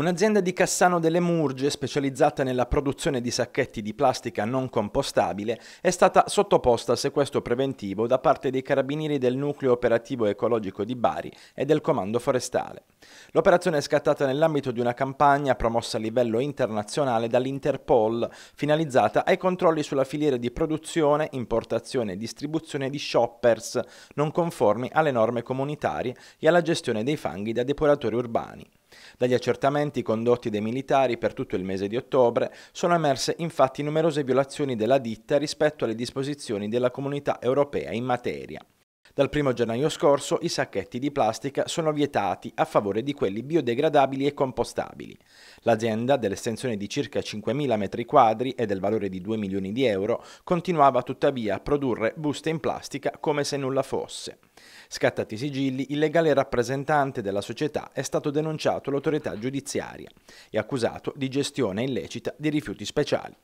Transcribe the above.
Un'azienda di Cassano delle Murge, specializzata nella produzione di sacchetti di plastica non compostabile, è stata sottoposta a sequestro preventivo da parte dei carabinieri del Nucleo Operativo Ecologico di Bari e del Comando Forestale. L'operazione è scattata nell'ambito di una campagna promossa a livello internazionale dall'Interpol, finalizzata ai controlli sulla filiera di produzione, importazione e distribuzione di shoppers non conformi alle norme comunitarie e alla gestione dei fanghi da depuratori urbani. Dagli accertamenti condotti dai militari per tutto il mese di ottobre sono emerse infatti numerose violazioni della ditta rispetto alle disposizioni della comunità europea in materia. Dal 1 gennaio scorso i sacchetti di plastica sono vietati a favore di quelli biodegradabili e compostabili. L'azienda, dell'estensione di circa 5.000 metri quadri e del valore di 2 milioni di euro, continuava tuttavia a produrre buste in plastica come se nulla fosse. Scattati i sigilli, il legale rappresentante della società è stato denunciato all'autorità giudiziaria e accusato di gestione illecita di rifiuti speciali.